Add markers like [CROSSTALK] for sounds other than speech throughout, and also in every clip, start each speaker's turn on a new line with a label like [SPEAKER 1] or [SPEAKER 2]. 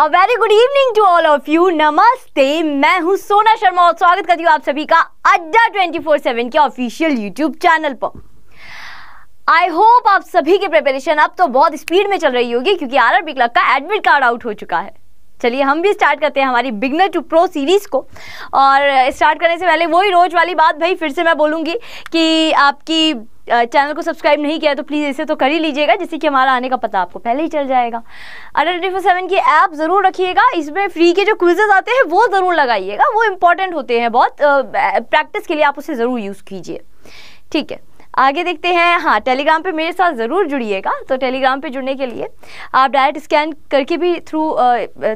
[SPEAKER 1] Very good evening to all of you नमस्ते मैं हूं सोना शर्मा और स्वागत करती हूँ आप सभी का अड्डा फोर सेवन के ऑफिशियल यूट्यूब चैनल पर आई होप आप सभी की प्रिपरेशन अब तो बहुत स्पीड में चल रही होगी क्योंकि आर आर क्लब का एडमिट कार्ड आउट हो चुका है चलिए हम भी स्टार्ट करते हैं हमारी बिगनर टू प्रो सीरीज़ को और स्टार्ट करने से पहले वही रोज वाली बात भाई फिर से मैं बोलूंगी कि आपकी चैनल को सब्सक्राइब नहीं किया तो प्लीज़ इसे तो कर ही लीजिएगा जिससे कि हमारा आने का पता आपको पहले ही चल जाएगा अडर ट्वेंटी फोर सेवन की ऐप ज़रूर रखिएगा इसमें फ्री के जो क्विजेज आते हैं वो ज़रूर लगाइएगा वो इंपॉर्टेंट होते हैं बहुत प्रैक्टिस के लिए आप उसे ज़रूर यूज़ कीजिए ठीक है आगे देखते हैं हाँ टेलीग्राम पे मेरे साथ ज़रूर जुड़िएगा तो टेलीग्राम पे जुड़ने के लिए आप डायरेक्ट स्कैन करके भी थ्रू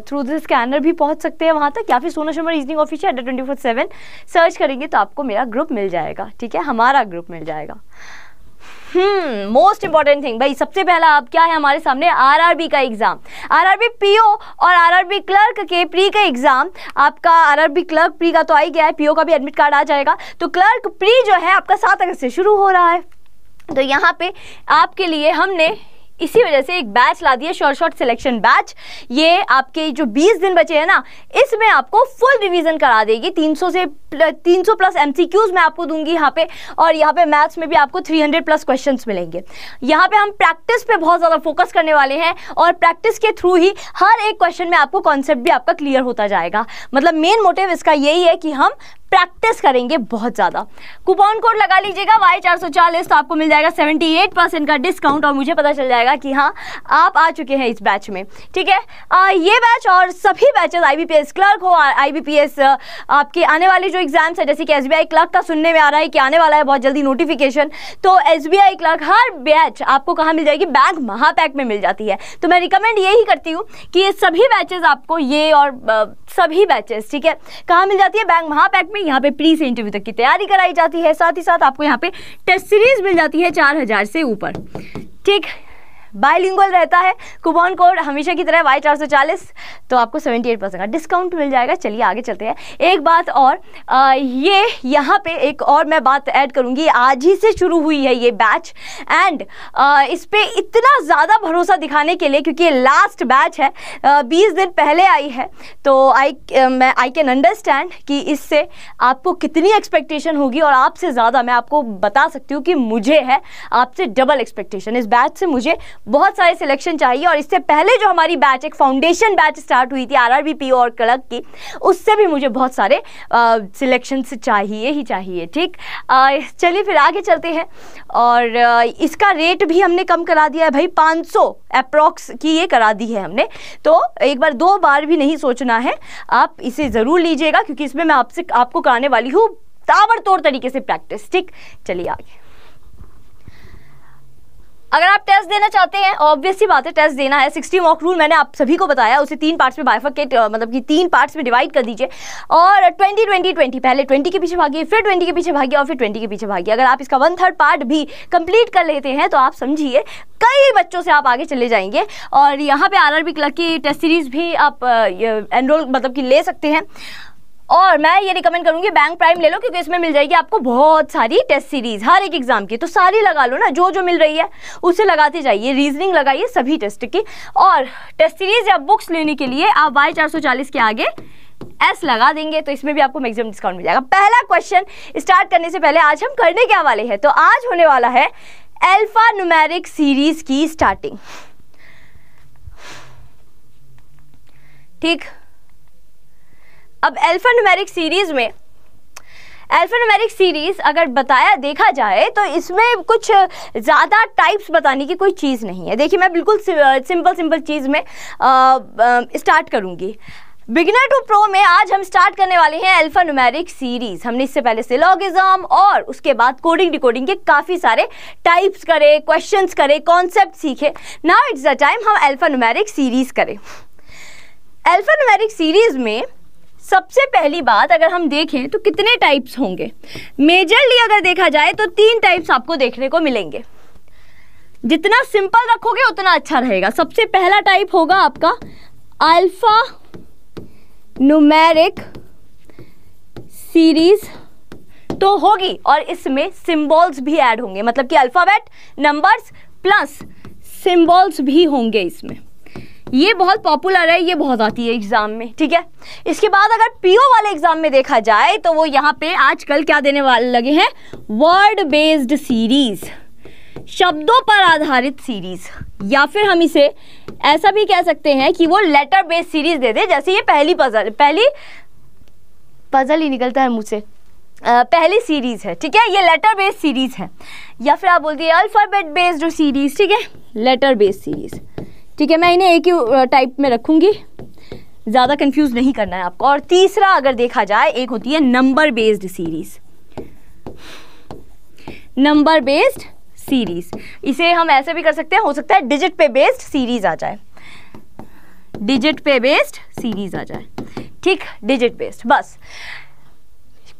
[SPEAKER 1] थ्रू द स्कैनर भी पहुंच सकते हैं वहाँ तक या फिर सोना शर्मा रीजनिंग ऑफिसर अंडर ट्वेंटी फोर सेवन सर्च करेंगे तो आपको मेरा ग्रुप मिल जाएगा ठीक है हमारा ग्रुप मिल जाएगा मोस्ट इंपॉर्टेंट थिंग भाई सबसे पहला अब क्या है हमारे सामने आरआरबी का एग्जाम आरआरबी पीओ और आरआरबी क्लर्क के प्री का एग्जाम आपका आरआरबी क्लर्क प्री का तो आ ही गया है पीओ का भी एडमिट कार्ड आ जाएगा तो क्लर्क प्री जो है आपका सात अगस्त से शुरू हो रहा है तो यहाँ पे आपके लिए हमने इसी वजह से एक बैच ला दिया शॉर्ट शॉर्ट सिलेक्शन बैच ये आपके जो 20 दिन बचे हैं ना इसमें आपको फुल रिवीजन करा देगी 300 से 300 प्लस एमसीक्यूज मैं आपको दूंगी यहाँ पे और यहाँ पे मैथ्स में भी आपको 300 प्लस क्वेश्चंस मिलेंगे यहाँ पे हम प्रैक्टिस पे बहुत ज़्यादा फोकस करने वाले हैं और प्रैक्टिस के थ्रू ही हर एक क्वेश्चन में आपको कॉन्सेप्ट भी आपका क्लियर होता जाएगा मतलब मेन मोटिव इसका यही है कि हम प्रैक्टिस करेंगे बहुत ज़्यादा कूपन कोड लगा लीजिएगा वाई चार सौ चालीस तो आपको मिल जाएगा सेवेंटी एट परसेंट का डिस्काउंट और मुझे पता चल जाएगा कि हाँ आप आ चुके हैं इस बैच में ठीक है आ, ये बैच और सभी batches I B P S clerk हो आई बी पी एस आपके आने वाले जो एग्जाम्स है जैसे कि एस बी आई क्लर्क का सुनने में आ रहा है कि आने वाला है बहुत जल्दी नोटिफिकेशन तो एस बी आई क्लर्क हर बैच आपको कहाँ मिल जाएगी बैंक महापैक में मिल जाती है तो मैं रिकमेंड यही करती हूँ कि ये सभी बैचेज आपको ये और सभी बैचेस ठीक है कहाँ मिल जाती है बैंक महापैक में यहाँ पे प्री से इंटरव्यू तक की तैयारी कराई जाती है साथ ही साथ आपको यहाँ पे टेस्ट सीरीज मिल जाती है चार हजार से ऊपर ठीक बायलिंगुअल रहता है कूपन कोड हमेशा की तरह वाई चार सौ चालीस तो आपको सेवेंटी एट परसेंट का डिस्काउंट मिल जाएगा चलिए आगे चलते हैं एक बात और आ, ये यहाँ पे एक और मैं बात ऐड करूँगी आज ही से शुरू हुई है ये बैच एंड इस पर इतना ज़्यादा भरोसा दिखाने के लिए क्योंकि ये लास्ट बैच है बीस दिन पहले आई है तो आई मैं आई कैन अंडरस्टैंड कि इससे आपको कितनी एक्सपेक्टेशन होगी और आपसे ज़्यादा मैं आपको बता सकती हूँ कि मुझे है आपसे डबल एक्सपेक्टेशन इस बैच से मुझे बहुत सारे सिलेक्शन चाहिए और इससे पहले जो हमारी बैच एक फाउंडेशन बैच स्टार्ट हुई थी आरआरबीपी और कड़क की उससे भी मुझे बहुत सारे सिलेक्शन चाहिए ही चाहिए ठीक चलिए फिर आगे चलते हैं और आ, इसका रेट भी हमने कम करा दिया है भाई 500 सौ की ये करा दी है हमने तो एक बार दो बार भी नहीं सोचना है आप इसे ज़रूर लीजिएगा क्योंकि इसमें मैं आपसे आपको कराने वाली हूँ ताबड़तोड़ तरीके से प्रैक्टिस ठीक चलिए आगे अगर आप टेस्ट देना चाहते हैं ऑब्वियसली बात है टेस्ट देना है सिक्सटी मॉक रूल मैंने आप सभी को बताया उसे तीन पार्ट्स में बाइफकेट मतलब कि तीन पार्ट्स में डिवाइड कर दीजिए और ट्वेंटी ट्वेंटी ट्वेंटी पहले ट्वेंटी के पीछे भागिए फिर ट्वेंटी के पीछे भागिए और फिर ट्वेंटी के पीछे भागिए अगर आप इसका वन थर्ड पार्ट भी कंप्लीट कर लेते हैं तो आप समझिए कई बच्चों से आप आगे चले जाएंगे और यहाँ पे आर आर बी क्लर्क की टेस्ट सीरीज़ भी आप एनरोल मतलब कि ले सकते हैं और मैं ये रिकमेंड करूंगी बैंक प्राइम ले लो क्योंकि इसमें मिल जाएगी आपको बहुत सारी टेस्ट सीरीज हर एक एग्जाम की तो सारी लगा लो ना जो जो मिल रही है उसे लगाते जाइए रीजनिंग लगाइए सभी टेस्ट की और टेस्ट सीरीज या बुक्स लेने के लिए आप वाई चार के आगे एस लगा देंगे तो इसमें भी आपको मैक्सिमम डिस्काउंट मिल जाएगा पहला क्वेश्चन स्टार्ट करने से पहले आज हम करने क्या वाले हैं तो आज होने वाला है एल्फा न्यूमेरिक सीरीज की स्टार्टिंग ठीक अब एल्फा न्यूमेरिक सीरीज़ में एल्फानमेरिक सीरीज़ अगर बताया देखा जाए तो इसमें कुछ ज़्यादा टाइप्स बताने की कोई चीज़ नहीं है देखिए मैं बिल्कुल सिंपल सिंपल चीज़ में स्टार्ट करूँगी बिगिनर टू प्रो में आज हम स्टार्ट करने वाले हैं एल्फा न्यूमेरिक सीरीज हमने इससे पहले से लॉगिज्म और उसके बाद कोडिंग डिकोडिंग के काफ़ी सारे टाइप्स करे क्वेश्चंस करे कॉन्सेप्ट सीखे नाउ इट्स द टाइम हम एल्फा न्यूमेरिक सीरीज करें एल्फा न्यूमेरिक सीरीज में सबसे पहली बात अगर हम देखें तो कितने टाइप्स होंगे मेजरली अगर देखा जाए तो तीन टाइप्स आपको देखने को मिलेंगे जितना सिंपल रखोगे उतना अच्छा रहेगा सबसे पहला टाइप होगा आपका अल्फा न्यूमेरिक सीरीज तो होगी और इसमें सिंबल्स भी ऐड होंगे मतलब कि अल्फ़ाबेट नंबर्स प्लस सिंबल्स भी होंगे इसमें ये बहुत पॉपुलर है ये बहुत आती है एग्ज़ाम में ठीक है इसके बाद अगर पीओ वाले एग्ज़ाम में देखा जाए तो वो यहाँ पे आजकल क्या देने वाले लगे हैं वर्ड बेस्ड सीरीज़ शब्दों पर आधारित सीरीज़ या फिर हम इसे ऐसा भी कह सकते हैं कि वो लेटर बेस्ड सीरीज़ दे दे जैसे ये पहली पजल पहली पजल ही निकलता है मुझसे पहली सीरीज़ है ठीक है ये लेटर बेस्ड सीरीज़ है या फिर आप बोलते हैं अल्फ़ाबेट बेस्ड सीरीज़ ठीक है लेटर बेस्ड सीरीज़ ठीक है मैं इन्हें एक ही टाइप में रखूंगी ज़्यादा कंफ्यूज नहीं करना है आपको और तीसरा अगर देखा जाए एक होती है number based series number based series इसे हम ऐसे भी कर सकते हैं हो सकता है डिजिट पे बेस्ड सीरीज़ आ जाए डिजिट पे बेस्ड सीरीज़ आ जाए ठीक डिजिट बेस्ड बस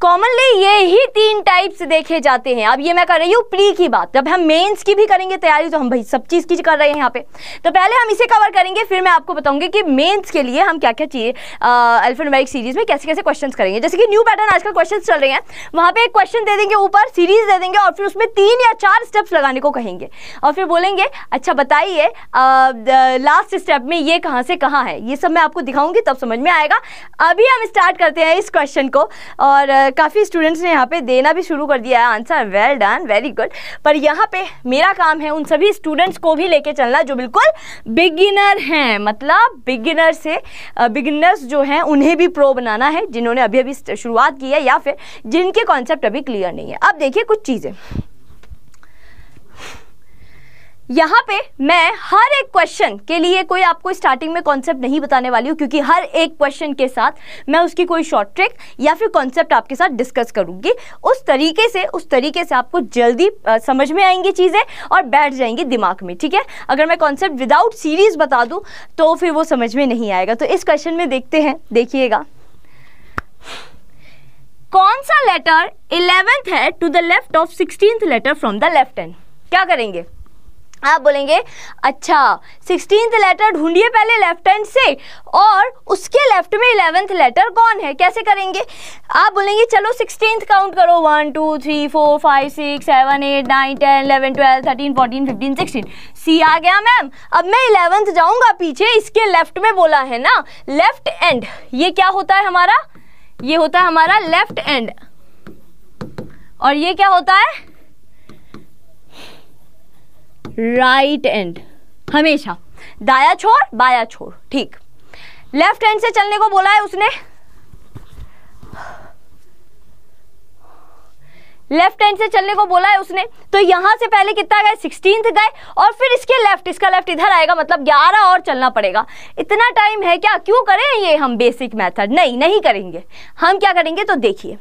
[SPEAKER 1] कॉमनली ये ही तीन टाइप्स देखे जाते हैं अब ये मैं कर रही हूँ प्री की बात जब हम मेंस की भी करेंगे तैयारी तो हम भाई सब चीज़ की कर रहे हैं यहाँ पे तो पहले हम इसे कवर करेंगे फिर मैं आपको बताऊंगी कि मेंस के लिए हम क्या क्या चाहिए अल्फानमेरिक सीरीज में कैसे कैसे क्वेश्चन करेंगे जैसे कि न्यू पैटर्न आजकल क्वेश्चन चल रहे हैं वहाँ पे एक क्वेश्चन दे देंगे ऊपर सीरीज दे देंगे और फिर उसमें तीन या चार स्टेप्स लगाने को कहेंगे और फिर बोलेंगे अच्छा बताइए लास्ट स्टेप में ये कहाँ से कहाँ है ये सब मैं आपको दिखाऊंगी तब समझ में आएगा अभी हम स्टार्ट करते हैं इस क्वेश्चन को और काफ़ी स्टूडेंट्स ने यहाँ पे देना भी शुरू कर दिया है answer well done very good पर यहाँ पे मेरा काम है उन सभी स्टूडेंट्स को भी लेके चलना जो बिल्कुल बिगिनर हैं मतलब बिगिनर से बिगिनर्स जो हैं उन्हें भी प्रो बनाना है जिन्होंने अभी अभी शुरुआत की है या फिर जिनके कॉन्सेप्ट अभी क्लियर नहीं है अब देखिए कुछ चीज़ें यहाँ पे मैं हर एक क्वेश्चन के लिए कोई आपको स्टार्टिंग में कॉन्सेप्ट नहीं बताने वाली हूँ क्योंकि हर एक क्वेश्चन के साथ मैं उसकी कोई शॉर्ट ट्रिक या फिर कॉन्सेप्ट आपके साथ डिस्कस करूँगी उस तरीके से उस तरीके से आपको जल्दी आ, समझ में आएंगी चीज़ें और बैठ जाएंगी दिमाग में ठीक है अगर मैं कॉन्सेप्ट विदाउट सीरीज़ बता दूँ तो फिर वो समझ में नहीं आएगा तो इस क्वेश्चन में देखते हैं देखिएगा कौन सा लेटर इलेवेंथ है to the left of sixteen letter from the left end क्या करेंगे आप बोलेंगे अच्छा सिक्सटीन लेटर ढूंढिए पहले लेफ्ट हैंड से और उसके लेफ्ट में इलेवेंथ लेटर कौन है कैसे करेंगे आप बोलेंगे चलो सिक्सटीन काउंट करो one two three four five six seven eight nine ten eleven twelve thirteen fourteen fifteen sixteen C आ गया मैम अब मैं इलेवेंथ जाऊंगा पीछे इसके लेफ्ट में बोला है ना लेफ्ट एंड ये क्या होता है हमारा ये होता है हमारा लेफ्ट एंड और ये क्या होता है राइट एंड हमेशा दाया छोर बाया छोर ठीक लेफ्ट हैंड से चलने को बोला है उसने लेफ्ट हैंड से चलने को बोला है उसने तो यहां से पहले कितना गए सिक्सटीन गए और फिर इसके लेफ्ट इसका लेफ्ट इधर आएगा मतलब ग्यारह और चलना पड़ेगा इतना टाइम है क्या क्यों करें ये हम बेसिक मेथड नहीं नहीं करेंगे हम क्या करेंगे तो देखिए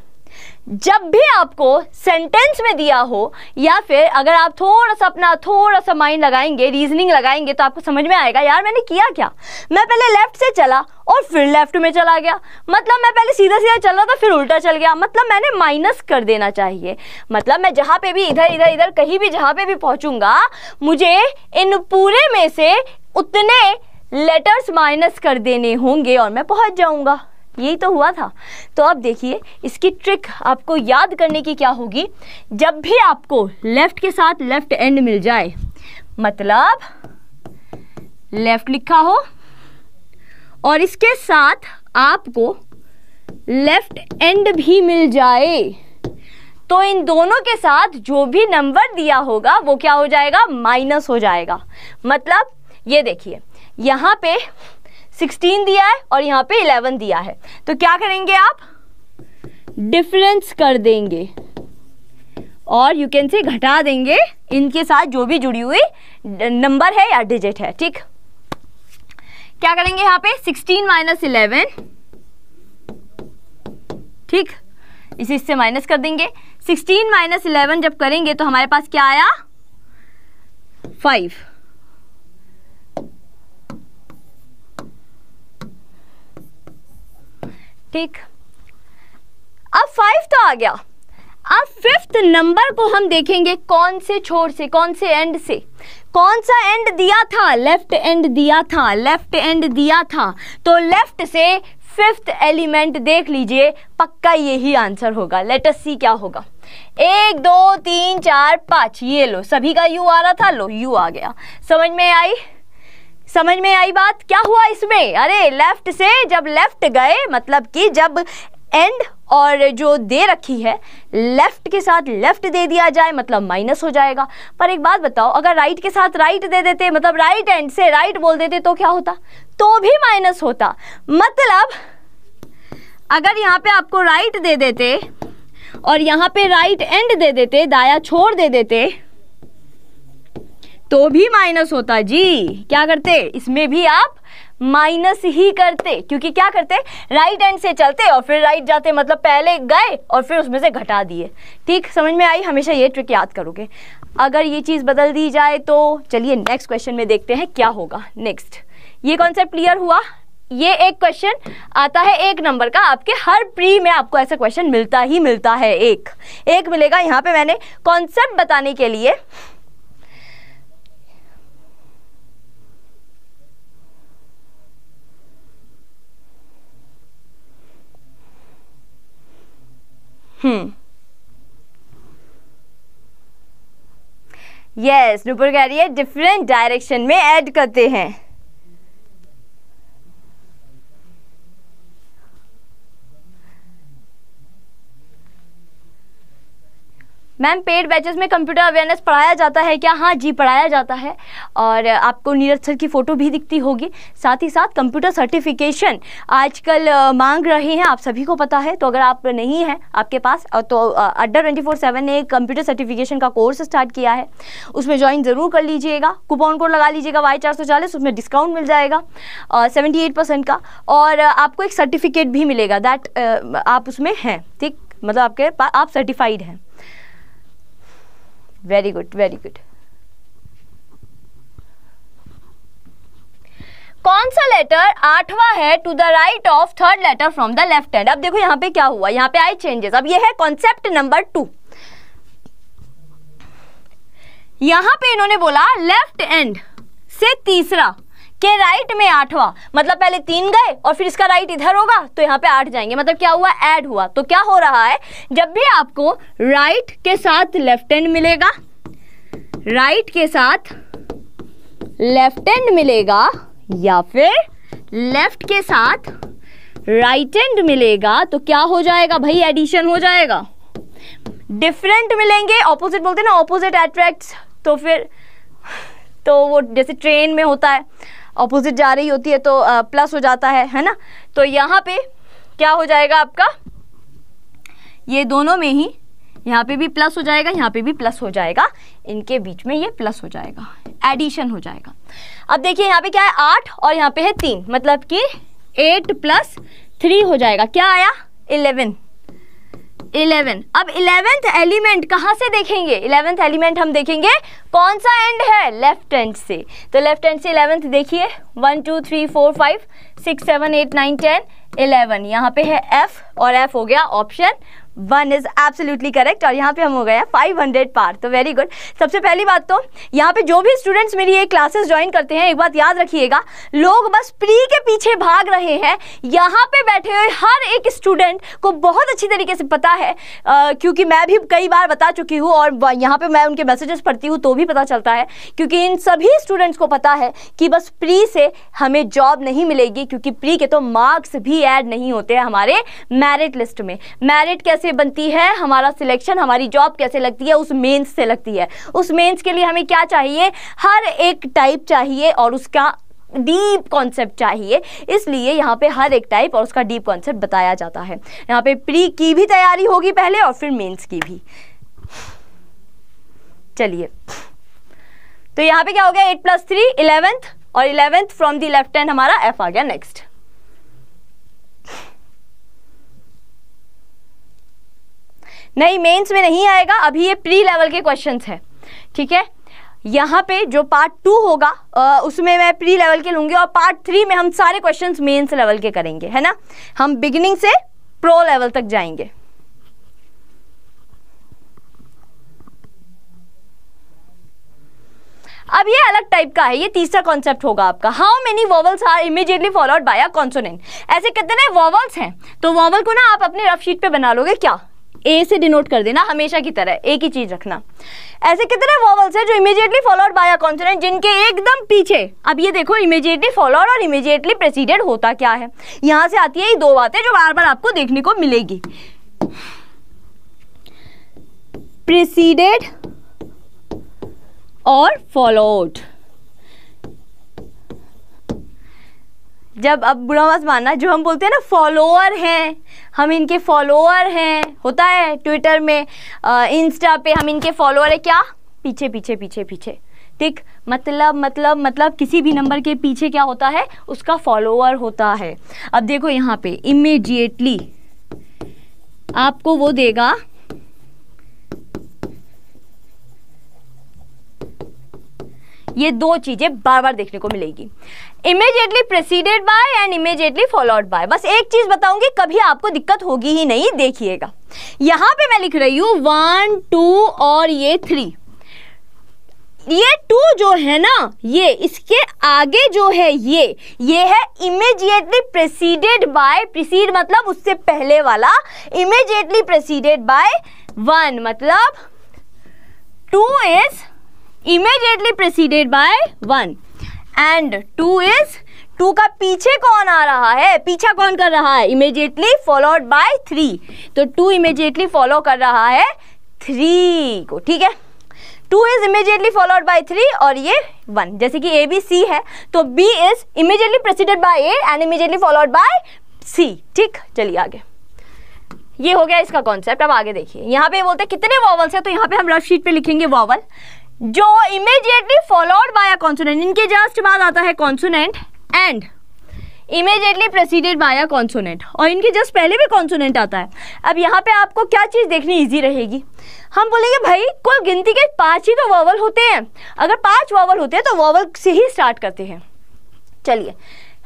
[SPEAKER 1] जब भी आपको सेंटेंस में दिया हो या फिर अगर आप थोड़ा सा अपना थोड़ा सा माइंड लगाएंगे रीजनिंग लगाएंगे तो आपको समझ में आएगा यार मैंने किया क्या मैं पहले लेफ्ट से चला और फिर लेफ्ट में चला गया मतलब मैं पहले सीधा सीधा चल रहा था फिर उल्टा चल गया मतलब मैंने माइनस कर देना चाहिए मतलब मैं जहाँ पे भी इधर इधर इधर कहीं भी जहाँ पे भी पहुँचूंगा मुझे इन पूरे में से उतने लेटर्स माइनस कर देने होंगे और मैं पहुँच जाऊँगा यही तो हुआ था तो अब देखिए इसकी ट्रिक आपको याद करने की क्या होगी जब भी आपको लेफ्ट के साथ लेफ्ट एंड मिल जाए मतलब लेफ्ट लिखा हो और इसके साथ आपको लेफ्ट एंड भी मिल जाए तो इन दोनों के साथ जो भी नंबर दिया होगा वो क्या हो जाएगा माइनस हो जाएगा मतलब ये देखिए यहाँ पे सिक्सटीन दिया है और यहाँ पे इलेवन दिया है तो क्या करेंगे आप डिफरेंस कर देंगे और यू कैन से घटा देंगे इनके साथ जो भी जुड़ी हुई नंबर है या डिजिट है ठीक क्या करेंगे यहाँ पे सिक्सटीन माइनस इलेवन ठीक इसे इससे माइनस कर देंगे सिक्सटीन माइनस इलेवन जब करेंगे तो हमारे पास क्या आया फाइव ठीक अब फाइव तो आ गया अब फिफ्थ नंबर को हम देखेंगे कौन से छोर से कौन से एंड से कौन सा एंड दिया था लेफ्ट एंड दिया था लेफ्ट एंड दिया था तो लेफ्ट से फिफ्थ एलिमेंट देख लीजिए पक्का यही आंसर होगा अस सी क्या होगा एक दो तीन चार पाँच ये लो सभी का यू आ रहा था लो यू आ गया समझ में आई समझ में आई बात क्या हुआ इसमें अरे लेफ्ट से जब लेफ्ट गए मतलब कि जब एंड और जो दे रखी है लेफ्ट के साथ लेफ्ट दे दिया जाए मतलब माइनस हो जाएगा पर एक बात बताओ अगर राइट के साथ राइट दे देते मतलब राइट एंड से राइट बोल देते तो क्या होता तो भी माइनस होता मतलब अगर यहाँ पे आपको राइट दे देते और यहाँ पे राइट एंड दे देते दाया छोड़ दे देते तो भी माइनस होता जी क्या करते इसमें भी आप माइनस ही करते क्योंकि क्या करते राइट एंड से चलते और फिर राइट जाते मतलब पहले गए और फिर उसमें से घटा दिए ठीक समझ में आई हमेशा ये ट्रिक याद करोगे अगर ये चीज़ बदल दी जाए तो चलिए नेक्स्ट क्वेश्चन में देखते हैं क्या होगा नेक्स्ट ये कॉन्सेप्ट क्लियर हुआ ये एक क्वेश्चन आता है एक नंबर का आपके हर प्री में आपको ऐसा क्वेश्चन मिलता ही मिलता है एक एक मिलेगा यहाँ पे मैंने कॉन्सेप्ट बताने के लिए हम्म यस नुपुर कह रही है डिफरेंट डायरेक्शन में ऐड करते हैं मैम पेड बैचेस में कंप्यूटर अवेयरनेस पढ़ाया जाता है क्या हाँ जी पढ़ाया जाता है और आपको नीरज सर की फ़ोटो भी दिखती होगी साथ ही साथ कंप्यूटर सर्टिफिकेशन आजकल मांग रहे हैं आप सभी को पता है तो अगर आप नहीं हैं आपके पास तो अड्डा ट्वेंटी फोर सेवन ने कंप्यूटर सर्टिफिकेशन का कोर्स स्टार्ट किया है उसमें ज्वाइन ज़रूर कर लीजिएगा कूपन कोड लगा लीजिएगा वाई चार सौ चालीस उसमें डिस्काउंट मिल जाएगा सेवेंटी एट परसेंट का और आपको एक सर्टिफिकेट भी मिलेगा दैट आप उसमें हैं ठीक मतलब आपके पास आप सर्टिफाइड हैं वेरी गुड वेरी गुड कौन सा लेटर आठवां है to the right of third letter from the left hand अब देखो यहां पे क्या हुआ यहां पे आई चेंजेस अब ये है कॉन्सेप्ट नंबर टू यहां पे इन्होंने बोला लेफ्ट एंड से तीसरा के राइट में आठवा मतलब पहले तीन गए और फिर इसका राइट इधर होगा तो यहाँ पे आठ जाएंगे मतलब क्या हुआ ऐड हुआ तो क्या हो रहा है जब भी आपको राइट के साथ लेफ्ट हैंड मिलेगा राइट के साथ लेफ्ट हैंड मिलेगा या फिर लेफ्ट के साथ राइट हैंड मिलेगा तो क्या हो जाएगा भाई एडिशन हो जाएगा डिफरेंट मिलेंगे ऑपोजिट बोलते हैं ना ऑपोजिट एट्रैक्ट तो फिर तो वो जैसे ट्रेन में होता है अपोजिट जा रही होती है तो प्लस हो जाता है है ना तो यहाँ पे क्या हो जाएगा आपका ये दोनों में ही यहाँ पे भी प्लस हो जाएगा यहाँ पे भी प्लस हो जाएगा इनके बीच में ये प्लस हो जाएगा एडिशन हो जाएगा अब देखिए यहाँ पे क्या है आठ और यहाँ पे है तीन मतलब कि एट प्लस थ्री हो जाएगा क्या आया इलेवन इलेवन अब इलेवेंथ एलिमेंट कहाँ से देखेंगे इलेवेंथ एलिमेंट हम देखेंगे कौन सा एंड है लेफ्ट एंड से तो लेफ्ट एंड से इलेवेंथ देखिए one two three four five six seven eight nine ten eleven यहाँ पे है एफ और एफ हो गया option one is absolutely correct और यहाँ पे हम हो गए हैं फाइव हंड्रेड पार तो वेरी गुड सबसे पहली बात तो यहाँ पे जो भी स्टूडेंट्स मेरी ये क्लासेस ज्वाइन करते हैं एक बात याद रखिएगा लोग बस प्री के पीछे भाग रहे हैं यहाँ पे बैठे हुए हर एक स्टूडेंट को बहुत अच्छी तरीके से पता है क्योंकि मैं भी कई बार बता चुकी हूँ और यहाँ पर मैं उनके मैसेजेस पढ़ती हूँ तो भी पता चलता है क्योंकि इन सभी स्टूडेंट्स को पता है कि बस प्री से हमें जॉब नहीं मिलेगी क्योंकि प्री के तो मार्क्स भी ऐड नहीं होते हमारे मेरिट लिस्ट में मेरिट कैसे कैसे बनती है हमारा सिलेक्शन हमारी जॉब कैसे लगती है उस मेंस से लगती है उस मेंस के लिए हमें क्या चाहिए हर एक टाइप चाहिए और उसका डीप कॉन्सेप्ट चाहिए इसलिए यहाँ पे हर एक टाइप और उसका डीप कॉन्सेप्ट बताया जाता है यहाँ पे प्री की भी तैयारी होगी पहले और फिर मेंस की भी चलिए तो यहाँ पे क्या हो गया एट प्लस थ्री इलेवेंथ और eleventh from the left hand हमारा एफ आ गया नेक्स्ट नहीं मेंस में नहीं आएगा अभी ये प्री लेवल के क्वेश्चन है ठीक है यहाँ पे जो पार्ट टू होगा आ, उसमें मैं प्री लेवल के लूँगी और पार्ट थ्री में हम सारे क्वेश्चन मेन्स लेवल के करेंगे है ना हम बिगिनिंग से प्रो लेवल तक जाएंगे अब ये अलग टाइप का है ये तीसरा कॉन्सेप्ट होगा आपका how many vowels are immediately followed by a consonant ऐसे कितने वॉवल्स हैं तो वॉवल को ना आप अपने रफ शीट पे बना लोगे क्या ए से डिनोट कर देना हमेशा की तरह एक ही चीज़ रखना ऐसे कितने वॉवल्स हैं जो immediately followed by a consonant जिनके एकदम पीछे अब ये देखो इमीजिएटली फॉलोड और इमीजिएटली प्रेसिडेड होता क्या है यहां से आती है ये दो बातें जो बार बार आपको देखने को मिलेगी प्रेसिडेड और फॉलोड जब अब बुरा मत मानना जो हम बोलते हैं ना फॉलोअर हैं हम इनके फॉलोअर हैं होता है ट्विटर में आ, इंस्टा पे हम इनके फॉलोअर है क्या पीछे पीछे पीछे पीछे ठीक मतलब मतलब मतलब किसी भी नंबर के पीछे क्या होता है उसका फॉलोअर होता है अब देखो यहाँ पे इमीडिएटली आपको वो देगा ये दो चीज़ें बार बार देखने को मिलेगी immediately preceded by and immediately followed by बस एक चीज़ बताऊंगी कभी आपको दिक्कत होगी ही नहीं देखिएगा यहाँ पे मैं लिख रही हूँ वन टू और ये थ्री ये टू जो है ना ये इसके आगे जो है ये ये है इमेजिएटली प्रेसिडेड बाय प्रिसीड मतलब उससे पहले वाला इमेजिएटली प्रेसिडेड बाय वन मतलब two is immediately preceded by one and two is two का पीछे कौन आ रहा है पीछा कौन कर रहा है इमीडिएटली फॉलोड बाय थ्री तो टू इमीडिएटली फॉलो कर रहा है थ्री को ठीक है two is immediately followed by three और ये वन जैसे कि ए बी सी है तो B is immediately preceded by A and immediately followed by C ठीक चलिए आगे ये हो गया इसका कॉन्सेप्ट अब आगे देखिए यहाँ पे बोलते हैं कितने वॉवल्स हैं तो यहाँ पे हम रफ शीट पे लिखेंगे वॉवल जो immediately followed by a consonant इनके जस्ट बाद आता है consonant and immediately preceded by a consonant और इनके जस्ट पहले भी कॉन्सोनेंट आता है अब यहाँ पे आपको क्या चीज़ देखनी ईजी रहेगी हम बोलेंगे भाई कुल गिनती के पाँच ही तो वॉवल होते हैं अगर पाँच वॉवल होते हैं तो वॉवल से ही स्टार्ट करते हैं चलिए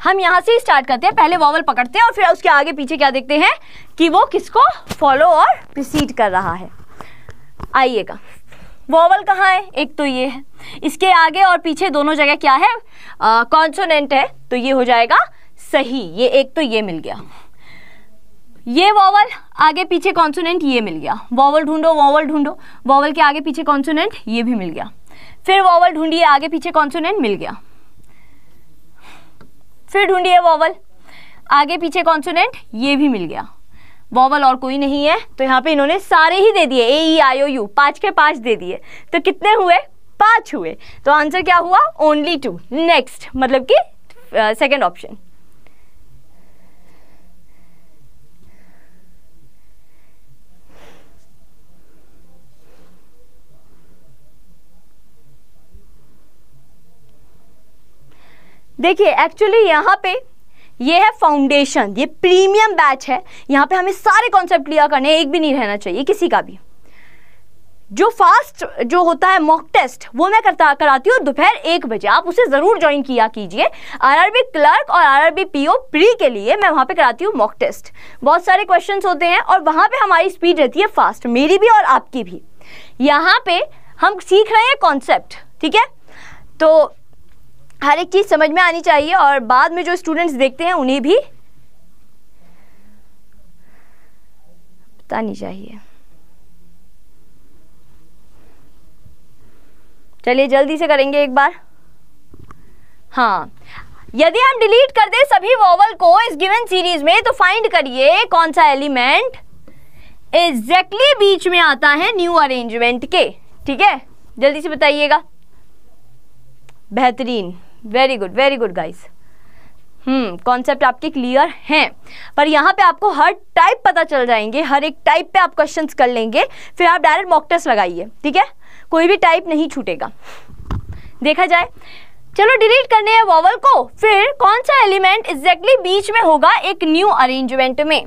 [SPEAKER 1] हम यहाँ से ही स्टार्ट करते हैं पहले वॉवल पकड़ते हैं और फिर उसके आगे पीछे क्या देखते हैं कि वो किसको फॉलो और प्रोसीड कर रहा है आइएगा वॉवल कहाँ है एक तो ये है इसके आगे और पीछे दोनों जगह क्या है कॉन्सोनेंट है तो ये हो जाएगा सही ये एक तो ये मिल गया ये वॉवल आगे पीछे कॉन्सोनेंट ये मिल गया वॉवल ढूंढो वॉवल ढूंढो वॉवल के आगे पीछे कॉन्सोनेंट ये भी मिल गया फिर वॉवल ढूंढिए आगे पीछे कॉन्सोनेंट मिल गया फिर ढूंढिए वॉवल आगे पीछे कॉन्सोनेंट ये भी मिल गया वॉवल और कोई नहीं है तो यहाँ पे इन्होंने सारे ही दे दिए ए ई आई ओ यू पाँच के पाँच दे दिए तो कितने हुए पाँच हुए तो आंसर क्या हुआ ओनली टू नेक्स्ट मतलब कि सेकेंड ऑप्शन देखिए एक्चुअली यहाँ पे ये है फाउंडेशन ये प्रीमियम बैच है यहाँ पे हमें सारे कॉन्सेप्ट क्लियर करने एक भी नहीं रहना चाहिए किसी का भी जो फास्ट जो होता है मॉक टेस्ट वो मैं करता कराती हूँ दोपहर एक बजे आप उसे ज़रूर ज्वाइन किया कीजिए आरआरबी क्लर्क और आरआरबी पीओ प्री के लिए मैं वहाँ पे कराती हूँ मॉक टेस्ट बहुत सारे क्वेश्चंस होते हैं और वहाँ पे हमारी स्पीड रहती है फास्ट मेरी भी और आपकी भी यहाँ पे हम सीख रहे हैं कॉन्सेप्ट ठीक है तो हर एक चीज़ समझ में आनी चाहिए और बाद में जो स्टूडेंट्स देखते हैं उन्हें भी बतानी चाहिए चलिए जल्दी से करेंगे एक बार हाँ यदि हम डिलीट कर दें सभी वॉवल को इस गिवन सीरीज में तो फाइंड करिए कौन सा एलिमेंट एग्जैक्टली exactly बीच में आता है न्यू अरेंजमेंट के ठीक है जल्दी से बताइएगा बेहतरीन very good very good guys hmm concept आपके क्लियर हैं पर यहाँ पे आपको हर टाइप पता चल जाएंगे हर एक टाइप पे आप क्वेश्चंस कर लेंगे फिर आप डायरेक्ट मॉक टेस्ट लगाइए ठीक है कोई भी टाइप नहीं छूटेगा देखा जाए चलो डिलीट करने हैं वॉवल को फिर कौन सा एलिमेंट एग्जैक्टली exactly बीच में होगा एक न्यू अरेंजमेंट में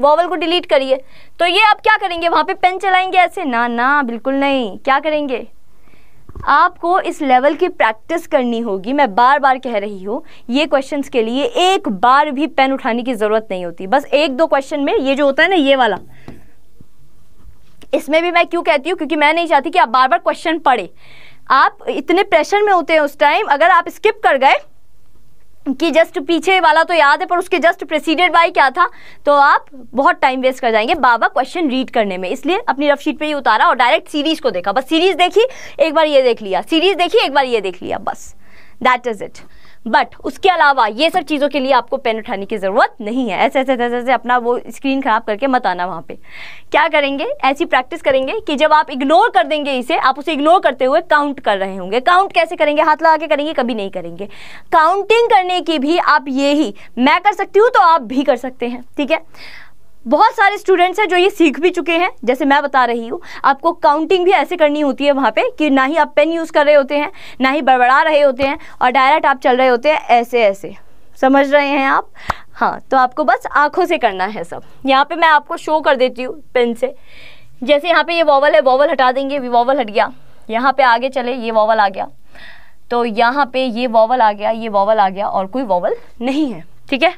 [SPEAKER 1] वॉवल को डिलीट करिए तो ये आप क्या करेंगे वहां पे पेन चलाएंगे ऐसे ना ना बिल्कुल नहीं क्या करेंगे आपको इस लेवल की प्रैक्टिस करनी होगी मैं बार बार कह रही हूँ ये क्वेश्चन के लिए एक बार भी पेन उठाने की ज़रूरत नहीं होती बस एक दो क्वेश्चन में ये जो होता है ना ये वाला इसमें भी मैं क्यों कहती हूँ क्योंकि मैं नहीं चाहती कि आप बार बार क्वेश्चन पढ़े आप इतने प्रेशर में होते हैं उस टाइम अगर आप स्किप कर गए कि जस्ट पीछे वाला तो याद है पर उसके जस्ट प्रेसिडेड बाय क्या था तो आप बहुत टाइम वेस्ट कर जाएंगे बाबा क्वेश्चन रीड करने में इसलिए अपनी रफ शीट पे ही उतारा और डायरेक्ट सीरीज को देखा बस सीरीज देखी एक बार ये देख लिया सीरीज देखी एक बार ये देख लिया बस दैट इज इट बट उसके अलावा ये सब चीज़ों के लिए आपको पेन उठाने की ज़रूरत नहीं है ऐसे ऐसे ऐसे ऐसे अपना वो स्क्रीन ख़राब करके मत आना वहाँ पे क्या करेंगे ऐसी प्रैक्टिस करेंगे कि जब आप इग्नोर कर देंगे इसे आप उसे इग्नोर करते हुए काउंट कर रहे होंगे काउंट कैसे करेंगे हाथ लगा के करेंगे कभी नहीं करेंगे काउंटिंग करने की भी आप ये ही मैं कर सकती हूँ तो आप भी कर सकते हैं ठीक है बहुत सारे स्टूडेंट्स हैं जो ये सीख भी चुके हैं जैसे मैं बता रही हूँ आपको काउंटिंग भी ऐसे करनी होती है वहाँ पे कि ना ही आप पेन यूज़ कर रहे होते हैं ना ही बड़बड़ा रहे होते हैं और डायरेक्ट आप चल रहे होते हैं ऐसे ऐसे समझ रहे हैं आप हाँ तो आपको बस आँखों से करना है सब यहाँ पर मैं आपको शो कर देती हूँ पेन से जैसे यहाँ पर ये वॉवल है वॉवल हटा देंगे भी वॉवल हट गया यहाँ पर आगे चले ये वॉवल आ गया तो यहाँ पर ये वॉवल आ गया ये वॉवल आ गया और कोई वॉवल नहीं है ठीक है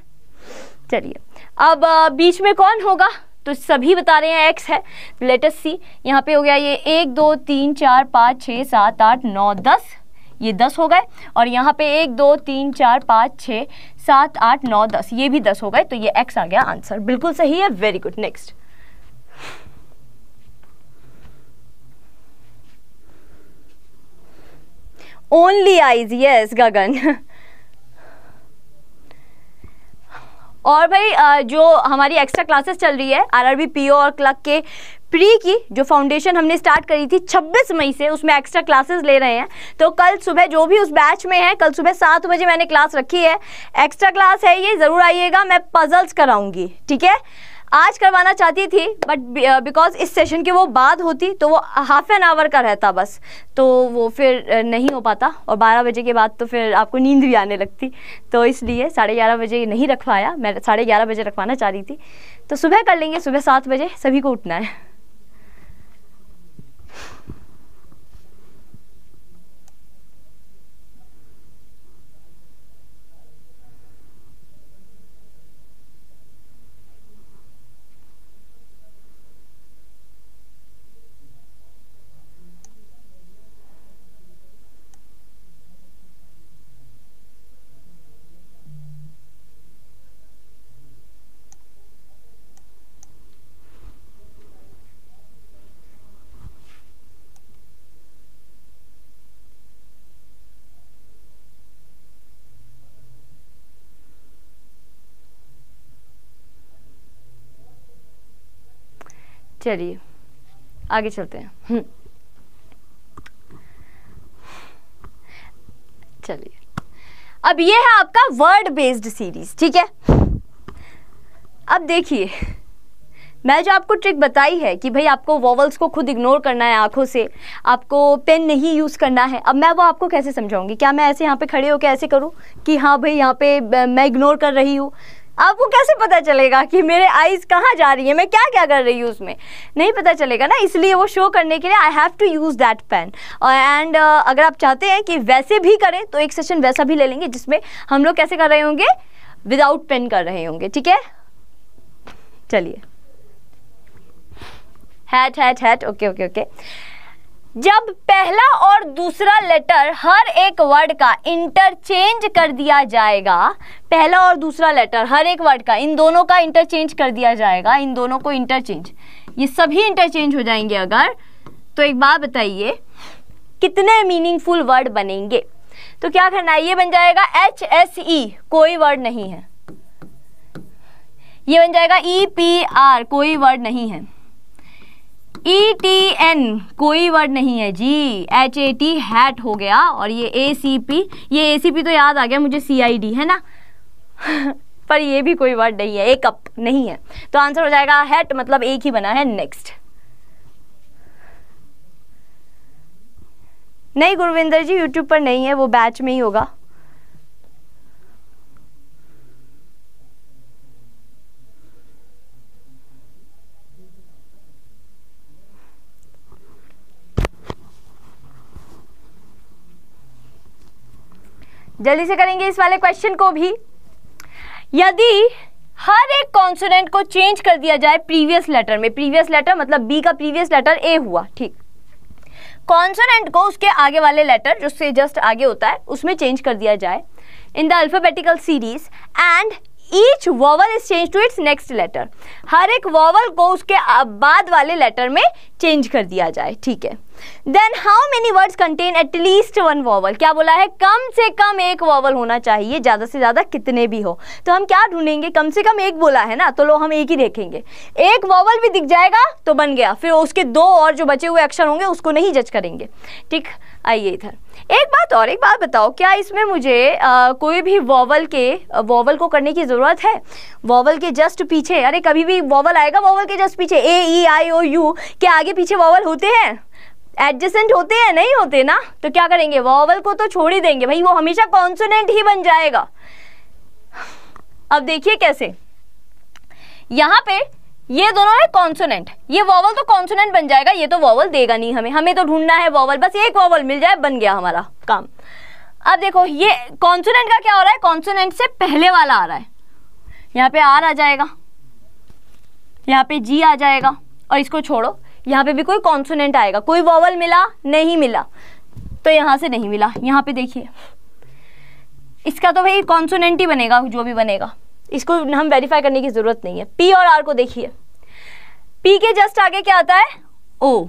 [SPEAKER 1] चलिए अब बीच में कौन होगा तो सभी बता रहे हैं एक्स है लेटेस्ट सी यहाँ पे हो गया ये एक दो तीन चार पाँच छः सात आठ नौ दस ये दस हो गए और यहाँ पे एक दो तीन चार पाँच छः सात आठ नौ दस ये भी दस हो गए तो ये एक्स आ गया आंसर बिल्कुल सही है very good next only eyes yes Gagan और भाई जो हमारी एक्स्ट्रा क्लासेस चल रही है आरआरबी पीओ और क्लक के प्री की जो फाउंडेशन हमने स्टार्ट करी थी 26 मई से उसमें एक्स्ट्रा क्लासेस ले रहे हैं तो कल सुबह जो भी उस बैच में है कल सुबह सात बजे मैंने क्लास रखी है एक्स्ट्रा क्लास है ये ज़रूर आइएगा मैं पजल्स कराऊंगी ठीक है आज करवाना चाहती थी बट बिकॉज uh, इस सेशन के वो बाद होती तो वो हाफ एन आवर का रहता बस तो वो फिर uh, नहीं हो पाता और बारह बजे के बाद तो फिर आपको नींद भी आने लगती तो इसलिए साढ़े ग्यारह बजे नहीं रखवाया मैं साढ़े ग्यारह बजे रखवाना चाह रही थी तो सुबह कर लेंगे सुबह सात बजे सभी को उठना है चलिए आगे चलते हैं हम्म। चलिए अब ये है आपका वर्ड बेस्ड सीरीज ठीक है अब देखिए मैं जो आपको ट्रिक बताई है कि भाई आपको वॉवल्स को खुद इग्नोर करना है आंखों से आपको पेन नहीं यूज़ करना है अब मैं वो आपको कैसे समझाऊंगी क्या मैं ऐसे यहाँ पे खड़े होकर ऐसे करूँ कि हाँ भाई यहाँ पे मैं इग्नोर कर रही हूँ आपको कैसे पता चलेगा कि मेरे आईज कहाँ जा रही है मैं क्या क्या कर रही हूँ उसमें नहीं पता चलेगा ना इसलिए वो शो करने के लिए I have to use that pen and अगर आप चाहते हैं कि वैसे भी करें तो एक सेशन वैसा भी ले लेंगे जिसमें हम लोग कैसे कर रहे होंगे विदाउट पेन कर रहे होंगे ठीक है चलिए hat hat hat okay okay okay जब पहला और दूसरा लेटर हर एक वर्ड का इंटरचेंज कर दिया जाएगा पहला और दूसरा लेटर हर एक वर्ड का इन दोनों का इंटरचेंज कर दिया जाएगा इन दोनों को इंटरचेंज ये सभी इंटरचेंज हो जाएंगे अगर तो एक बात बताइए कितने मीनिंगफुल वर्ड बनेंगे तो क्या करना है ये बन जाएगा एच एस ई कोई वर्ड नहीं है ये बन जाएगा ई पी आर कोई वर्ड नहीं है ई टी एन कोई वर्ड नहीं है G H A T hat हो गया और ये ए सी पी ये ए सी पी तो याद आ गया मुझे सी आई डी है ना [LAUGHS] पर ये भी कोई वर्ड नहीं है एक अप नहीं है तो आंसर हो जाएगा हैट मतलब एक ही बना है नेक्स्ट नहीं गुरविंदर जी यूट्यूब पर नहीं है वो बैच में ही होगा जल्दी से करेंगे इस वाले क्वेश्चन को भी यदि हर एक कॉन्सोनेंट को चेंज कर दिया जाए प्रीवियस लेटर में प्रीवियस लेटर मतलब बी का प्रीवियस लेटर ए हुआ ठीक कॉन्सोनेंट को उसके आगे वाले लेटर जो से जस्ट आगे होता है उसमें चेंज कर दिया जाए in the alphabetical series and each vowel is change to its next letter हर एक वॉवल को उसके बाद वाले लेटर में चेंज कर दिया जाए ठीक है then how many words contain at least one vowel क्या बोला है कम से कम एक वॉवल होना चाहिए ज़्यादा से ज़्यादा कितने भी हो तो हम क्या ढूंढेंगे कम से कम एक बोला है ना तो लो हम एक ही देखेंगे एक वॉवल भी दिख जाएगा तो बन गया फिर उसके दो और जो बचे हुए अक्षर होंगे उसको नहीं जज करेंगे ठीक आइए इधर एक बात और एक बात बताओ क्या इसमें मुझे आ, कोई भी वॉवल के वॉवल को करने की ज़रूरत है वॉवल के जस्ट पीछे अरे कभी भी वॉवल आएगा वॉवल के जस्ट पीछे ए ई आई ओ यू के आगे पीछे वॉवल होते हैं एडजेसेंट होते हैं नहीं होते ना तो क्या करेंगे वॉवल को तो छोड़ ही देंगे भाई वो हमेशा कॉन्सोनेंट ही बन जाएगा अब देखिए कैसे यहाँ पे ये दोनों है कॉन्सोनेंट ये वॉवल तो कॉन्सोनेंट बन जाएगा ये तो वॉवल देगा नहीं हमें हमें तो ढूंढना है वॉवल बस एक वॉवल मिल जाए बन गया हमारा काम अब देखो ये कॉन्सोनेंट का क्या हो रहा है कॉन्सोनेंट से पहले वाला आ रहा है यहाँ पे आर आ जाएगा यहाँ पे जी आ जाएगा और इसको छोड़ो यहाँ पे भी कोई कॉन्सोनेंट आएगा कोई वॉवल मिला नहीं मिला तो यहाँ से नहीं मिला यहाँ पे देखिए इसका तो भाई कॉन्सोनेंट ही बनेगा जो भी बनेगा इसको हम वेरीफाई करने की ज़रूरत नहीं है पी और आर को देखिए पी के जस्ट आगे क्या आता है ओ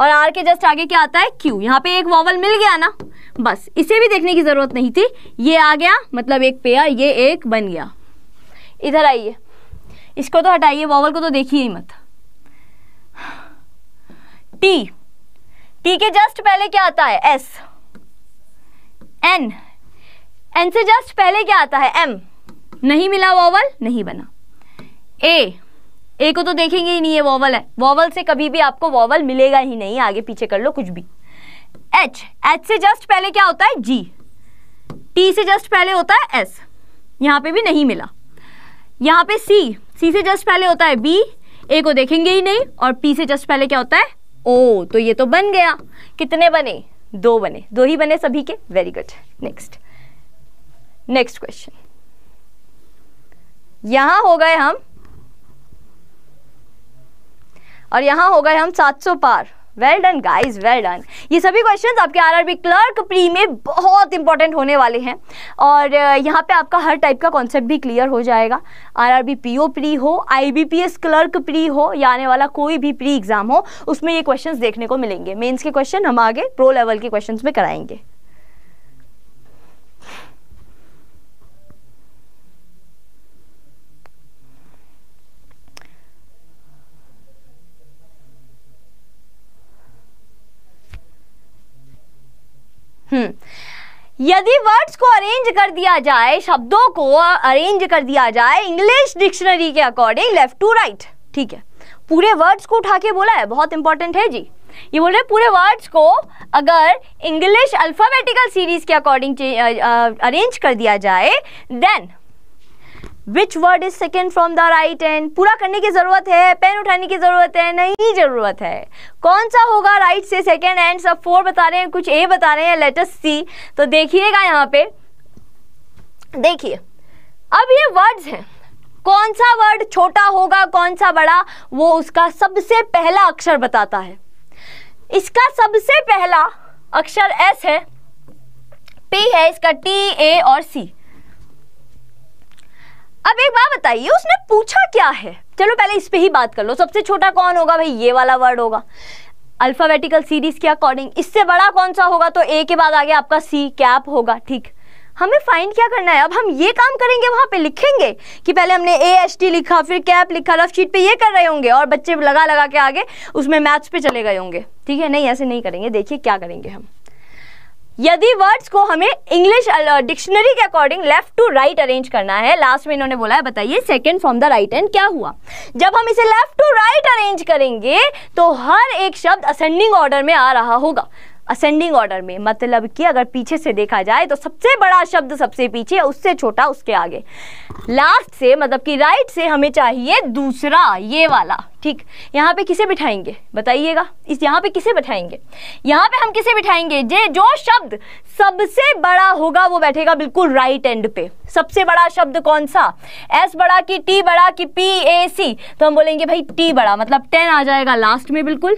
[SPEAKER 1] और आर के जस्ट आगे क्या आता है क्यू यहाँ पे एक वॉवल मिल गया ना बस इसे भी देखने की ज़रूरत नहीं थी ये आ गया मतलब एक पेयर ये एक बन गया इधर आइए इसको तो हटाइए वॉवल को तो देखिए ही मत टी टी के जस्ट पहले क्या आता है एस एन एन से जस्ट पहले क्या आता है एम नहीं मिला वॉवल नहीं बना ए ए को तो देखेंगे ही नहीं ये वॉवल है वॉवल से कभी भी आपको वॉवल मिलेगा ही नहीं आगे पीछे कर लो कुछ भी एच एच से जस्ट पहले क्या होता है जी टी से जस्ट पहले होता है एस यहाँ पे भी नहीं मिला यहाँ पे सी सी से जस्ट पहले होता है बी ए को देखेंगे ही नहीं और पी से जस्ट पहले क्या होता है ओ तो ये तो बन गया कितने बने दो बने दो ही बने सभी के very good next next question यहां हो गए हम और यहां हो गए हम 700 पार well done guys well done ये सभी क्वेश्चंस आपके आरआरबी क्लर्क प्री में बहुत इंपॉर्टेंट होने वाले हैं और यहाँ पे आपका हर टाइप का कॉन्सेप्ट भी क्लियर हो जाएगा आरआरबी पीओ प्री हो आईबीपीएस क्लर्क प्री हो या आने वाला कोई भी प्री एग्जाम हो उसमें ये क्वेश्चंस देखने को मिलेंगे मेंस के क्वेश्चन हम आगे प्रो लेवल के क्वेश्चन में कराएंगे हम्म। यदि वर्ड्स को अरेंज कर दिया जाए शब्दों को अरेंज कर दिया जाए इंग्लिश डिक्शनरी के अकॉर्डिंग लेफ्ट टू राइट ठीक है पूरे वर्ड्स को उठा के बोला है बहुत इंपॉर्टेंट है जी ये बोल रहे पूरे वर्ड्स को अगर इंग्लिश अल्फाबेटिकल सीरीज के अकॉर्डिंग अरेंज कर दिया जाए then which word is second from the right end पूरा करने की ज़रूरत है पेन उठाने की ज़रूरत है नहीं ज़रूरत है कौन सा होगा राइट से सेकेंड एंड सब फोर बता रहे हैं कुछ ए बता रहे हैं लेटेस्ट सी तो देखिएगा यहाँ पे देखिए अब ये वर्ड्स हैं कौन सा वर्ड छोटा होगा कौन सा बड़ा वो उसका सबसे पहला अक्षर बताता है इसका सबसे पहला अक्षर एस है पी है इसका टी ए और सी अब एक बात बताइए उसने पूछा क्या है चलो पहले इस पे ही बात कर लो सबसे छोटा कौन होगा भाई ये वाला वर्ड होगा अल्फाबेटिकल सीरीज के अकॉर्डिंग इससे बड़ा कौन सा होगा तो ए के बाद आगे आपका सी कैप होगा ठीक हमें फाइंड क्या करना है अब हम ये काम करेंगे वहां पे लिखेंगे कि पहले हमने ए एस टी लिखा फिर कैप लिखा रफ शीट पे ये कर रहे होंगे और बच्चे लगा लगा के आगे उसमें मैथ्स पे चले गए होंगे ठीक है नहीं ऐसे नहीं करेंगे देखिए क्या करेंगे हम यदि वर्ड्स को हमें इंग्लिश डिक्शनरी uh, के according left to right arrange करना है लास्ट में इन्होंने बोला है बताइए second from the right end क्या हुआ जब हम इसे लेफ्ट टू राइट अरेंज करेंगे तो हर एक शब्द असेंडिंग ऑर्डर में आ रहा होगा असेंडिंग ऑर्डर में मतलब कि अगर पीछे से देखा जाए तो सबसे बड़ा शब्द सबसे पीछे उससे छोटा उसके आगे लास्ट से मतलब कि राइट से हमें चाहिए दूसरा ये वाला ठीक यहाँ पे किसे बिठाएंगे बताइएगा इस यहाँ पे किसे बिठाएंगे यहाँ पे हम किसे बिठाएंगे जे जो शब्द सबसे बड़ा होगा वो बैठेगा बिल्कुल राइट एंड पे सबसे बड़ा शब्द कौन सा एस बड़ा की टी बड़ा की पी ए सी तो हम बोलेंगे भाई टी बड़ा मतलब टेन आ जाएगा लास्ट में बिल्कुल